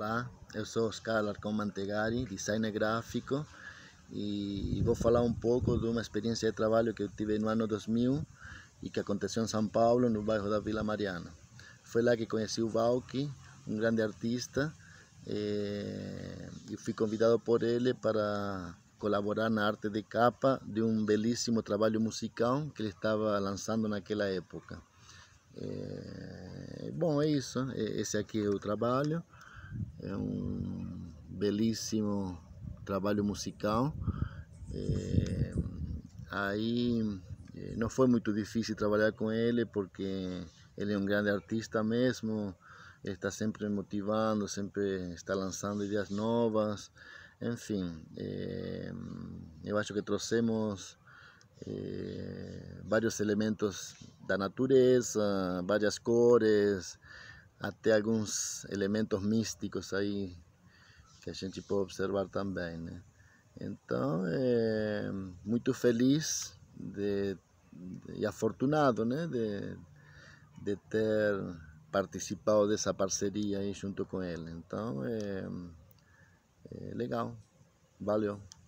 Olá, eu sou Oscar Alarcão Mantegari, designer gráfico e vou falar um pouco de uma experiência de trabalho que eu tive no ano 2000 e que aconteceu em São Paulo, no bairro da Vila Mariana. Foi lá que conheci o Valky, um grande artista, eh, e fui convidado por ele para colaborar na arte de capa de um belíssimo trabalho musical que ele estava lançando naquela época. É, bom, é isso. É, esse aqui é o trabalho. É um belíssimo trabalho musical. É, aí é, não foi muito difícil trabalhar com ele, porque ele é um grande artista mesmo, está sempre motivando, sempre está lançando ideias novas. Enfim, é, eu acho que trouxemos é, vários elementos da natureza, várias cores, até alguns elementos místicos aí que a gente pode observar também, né? Então, é muito feliz de, de, e afortunado, né, de, de ter participado dessa parceria aí junto com ele. Então, é, é legal. Valeu.